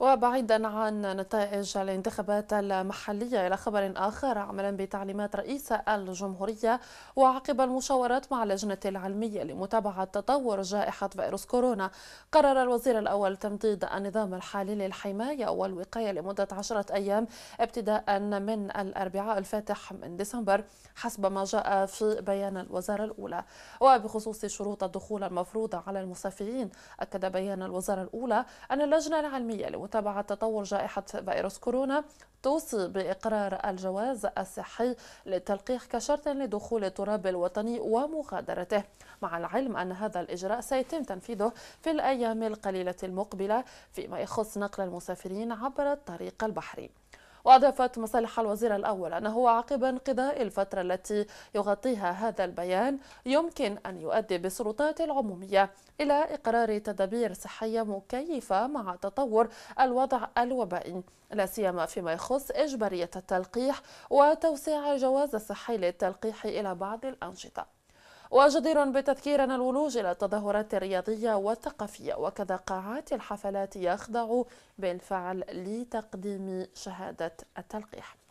وبعيدا عن نتائج الانتخابات المحلية إلى خبر آخر عملا بتعليمات رئيس الجمهورية وعقب المشاورات مع اللجنة العلمية لمتابعة تطور جائحة فيروس كورونا قرر الوزير الأول تمديد النظام الحالي للحماية والوقاية لمدة عشرة أيام ابتداء من الأربعاء الفاتح من ديسمبر حسب ما جاء في بيان الوزارة الأولى وبخصوص شروط الدخول المفروضة على المسافرين أكد بيان الوزارة الأولى أن اللجنة العلمية متابعة تطور جائحة فيروس كورونا توصي بإقرار الجواز الصحي للتلقيح كشرط لدخول التراب الوطني ومغادرته مع العلم أن هذا الإجراء سيتم تنفيذه في الأيام القليلة المقبلة فيما يخص نقل المسافرين عبر الطريق البحري وأضافت مصالح الوزير الأول أنه عقب انقضاء الفترة التي يغطيها هذا البيان يمكن أن يؤدي بالسلطات العمومية إلى إقرار تدابير صحية مكيفة مع تطور الوضع الوبائي لا سيما فيما يخص إجبارية التلقيح وتوسيع الجواز الصحي للتلقيح إلى بعض الأنشطة وجدير أن الولوج إلى التظاهرات الرياضية والثقافية وكذا قاعات الحفلات يخضع بالفعل لتقديم شهادة التلقيح